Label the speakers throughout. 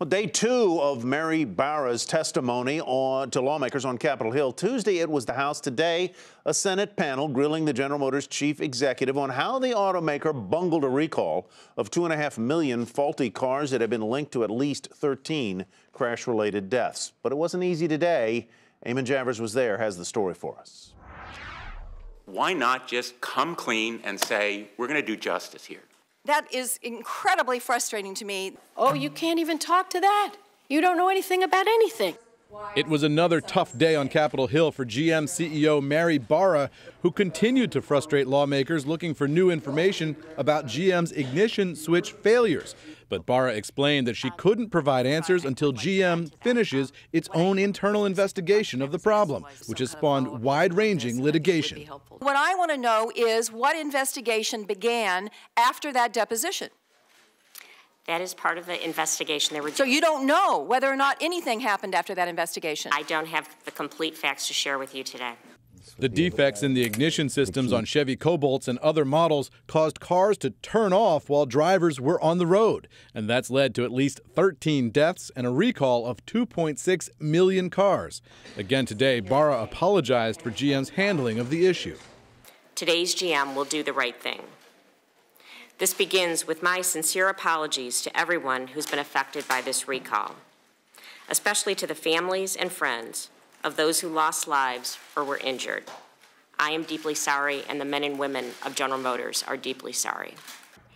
Speaker 1: Well, day two of Mary Barra's testimony on, to lawmakers on Capitol Hill. Tuesday, it was the House. Today, a Senate panel grilling the General Motors chief executive on how the automaker bungled a recall of two and a half million faulty cars that had been linked to at least 13 crash related deaths. But it wasn't easy today. Eamon Javers was there, has the story for us.
Speaker 2: Why not just come clean and say, we're going to do justice here? That is incredibly frustrating to me. Oh, you can't even talk
Speaker 3: to that. You don't know anything about anything.
Speaker 1: It was another tough day on Capitol Hill for GM CEO Mary Barra, who continued to frustrate lawmakers looking for new information about GM's ignition switch failures. But Barra explained that she couldn't provide answers until GM finishes its own internal investigation of the problem, which has spawned wide ranging litigation.
Speaker 3: What I want to know is what investigation began after that deposition. That is part of the investigation. There were so you don't know whether or not anything happened after that investigation? I don't have the complete facts to share with you today.
Speaker 1: The defects in the ignition systems on Chevy Cobalts and other models caused cars to turn off while drivers were on the road, and that's led to at least 13 deaths and a recall of 2.6 million cars. Again today, Barra apologized for GM's handling of the issue.
Speaker 3: Today's GM will do the right thing. This begins with my sincere apologies to everyone who's been affected by this recall, especially to the families and friends of those who lost lives or were injured. I am deeply sorry, and the men and women of General Motors are deeply sorry.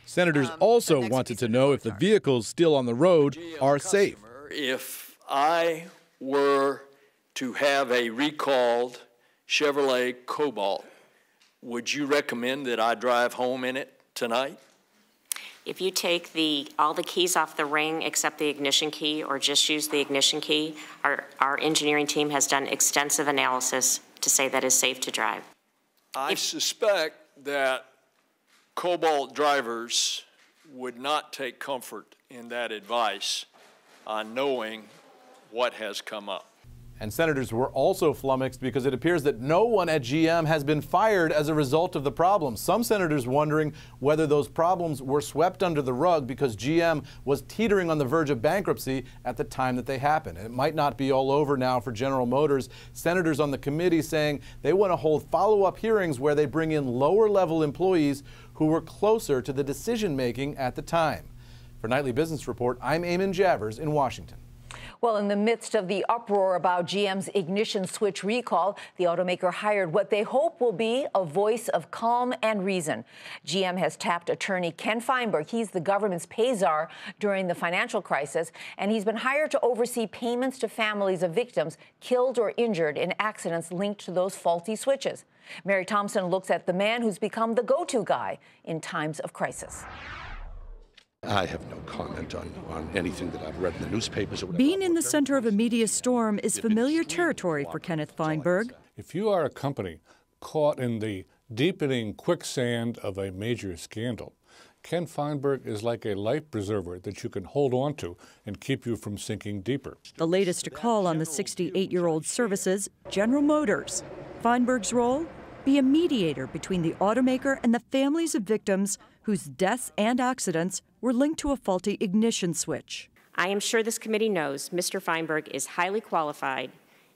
Speaker 1: Senators um, also wanted to know if the vehicles still on the road are safe.
Speaker 3: If I were to have a recalled
Speaker 1: Chevrolet Cobalt, would you recommend that I drive home in it tonight?
Speaker 3: If you take the, all the keys off the ring except the ignition key or just use the ignition key, our, our engineering team has done extensive analysis to say that is safe to drive.
Speaker 1: I if, suspect that Cobalt drivers would not take comfort in that advice on knowing what has come up. And senators were also flummoxed because it appears that no one at GM has been fired as a result of the problem. Some senators wondering whether those problems were swept under the rug because GM was teetering on the verge of bankruptcy at the time that they happened. it might not be all over now for General Motors. Senators on the committee saying they want to hold follow up hearings where they bring in lower level employees who were closer to the decision making at the time. For Nightly Business Report, I'm Eamon Javers in Washington.
Speaker 2: Well, in the midst of the uproar about GM's ignition switch recall, the automaker hired what they hope will be a voice of calm and reason. GM has tapped attorney Ken Feinberg. He's the government's pay czar during the financial crisis, and he's been hired to oversee payments to families of victims killed or injured in accidents linked to those faulty switches. Mary Thompson looks at the man who's become the go to guy in times of crisis.
Speaker 1: I have no comment on, on anything that I've read in the newspapers. Being
Speaker 2: in the center of a media storm is familiar territory for Kenneth Feinberg.
Speaker 1: If you are a company caught in the deepening quicksand of a major scandal, Ken Feinberg is like a life preserver that you can hold on to and keep you from sinking deeper.
Speaker 2: The latest to call on the 68 year old services, General Motors. Feinberg's role be a mediator between the automaker and the families of victims whose deaths and accidents were linked to a faulty ignition switch.
Speaker 3: I am sure this committee knows Mr. Feinberg is highly qualified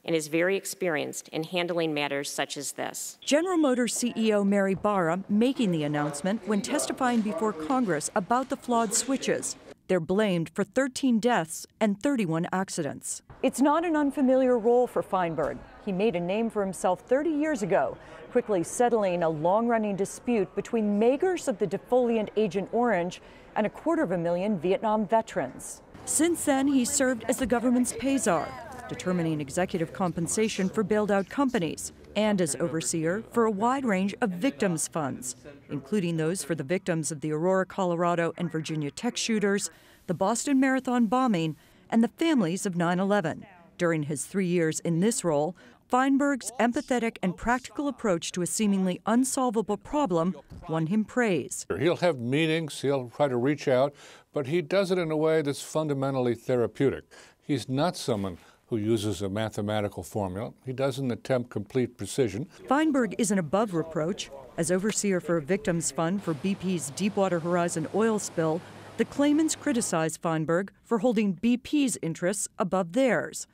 Speaker 3: and is very experienced in handling matters such as this.
Speaker 2: General Motors CEO Mary Barra making the announcement when testifying before Congress about the flawed switches. They're blamed for 13 deaths and 31 accidents. It's not an unfamiliar role for Feinberg. He made a name for himself 30 years ago, quickly settling a long running dispute between makers of the defoliant Agent Orange and a quarter of a million Vietnam veterans. Since then, he served as the government's Pazar, determining executive compensation for bailed out companies and as overseer for a wide range of victims' funds, including those for the victims of the Aurora, Colorado, and Virginia Tech shooters, the Boston Marathon bombing, and the families of 9 11. During his three years in this role, Feinberg's empathetic and practical approach to a seemingly unsolvable problem won him praise.
Speaker 1: He'll have meetings, he'll try to reach out, but he does it in a way that's fundamentally therapeutic. He's not someone who uses a mathematical formula. He doesn't attempt complete precision.
Speaker 2: Feinberg isn't above reproach. As overseer for a victims fund for BP's Deepwater Horizon oil spill, the claimants criticized Feinberg for holding BP's interests above theirs.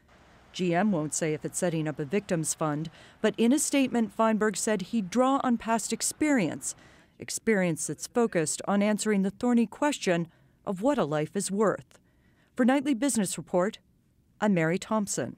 Speaker 2: GM won't say if it's setting up a victims fund, but in a statement, Feinberg said he'd draw on past experience, experience that's focused on answering the thorny question of what a life is worth. For Nightly Business Report, I'm Mary Thompson.